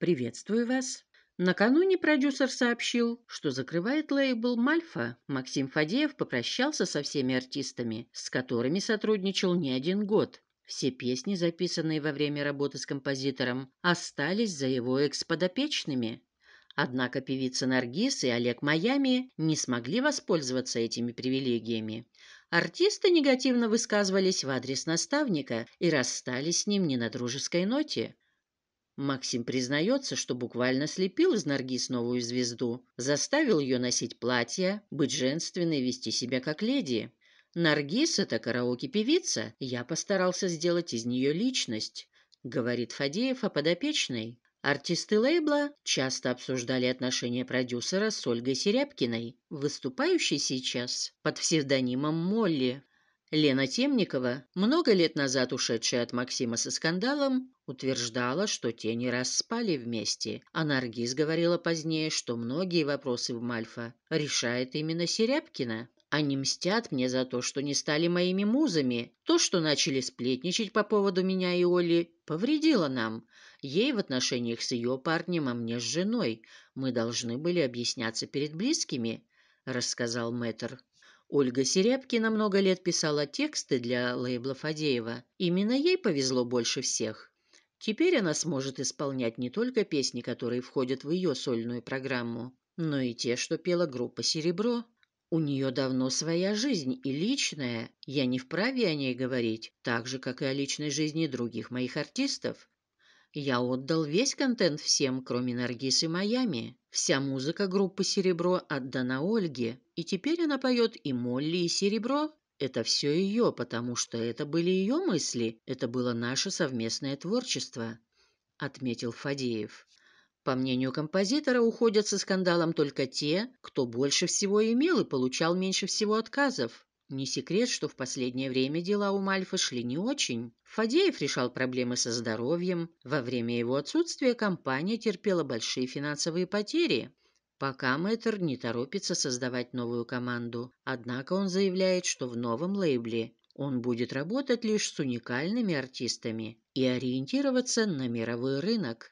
«Приветствую вас». Накануне продюсер сообщил, что закрывает лейбл «Мальфа». Максим Фадеев попрощался со всеми артистами, с которыми сотрудничал не один год. Все песни, записанные во время работы с композитором, остались за его экс-подопечными. Однако певица Наргиз и Олег Майами не смогли воспользоваться этими привилегиями. Артисты негативно высказывались в адрес наставника и расстались с ним не на дружеской ноте. Максим признается, что буквально слепил из Наргиз новую звезду, заставил ее носить платье, быть женственной, вести себя как леди. «Наргиз — это караоке-певица, я постарался сделать из нее личность», — говорит Фадеев о подопечной. Артисты лейбла часто обсуждали отношения продюсера с Ольгой Серябкиной, выступающей сейчас под псевдонимом Молли. Лена Темникова, много лет назад ушедшая от Максима со скандалом, утверждала, что те не раз спали вместе, а Наргиз говорила позднее, что многие вопросы в Мальфа решает именно Серябкина. Они мстят мне за то, что не стали моими музами. То, что начали сплетничать по поводу меня и Оли, повредило нам. Ей в отношениях с ее парнем, а мне с женой. Мы должны были объясняться перед близкими», – рассказал мэтр. Ольга Серябкина много лет писала тексты для лейбла Фадеева. Именно ей повезло больше всех. Теперь она сможет исполнять не только песни, которые входят в ее сольную программу, но и те, что пела группа «Серебро». У нее давно своя жизнь и личная, я не вправе о ней говорить, так же, как и о личной жизни других моих артистов. Я отдал весь контент всем, кроме Наргиз и Майами. Вся музыка группы «Серебро» отдана Ольге, и теперь она поет и Молли, и «Серебро», это все ее, потому что это были ее мысли, это было наше совместное творчество», — отметил Фадеев. По мнению композитора, уходят со скандалом только те, кто больше всего имел и получал меньше всего отказов. Не секрет, что в последнее время дела у Мальфа шли не очень. Фадеев решал проблемы со здоровьем. Во время его отсутствия компания терпела большие финансовые потери. Пока Мэтр не торопится создавать новую команду, однако он заявляет, что в новом лейбле он будет работать лишь с уникальными артистами и ориентироваться на мировой рынок.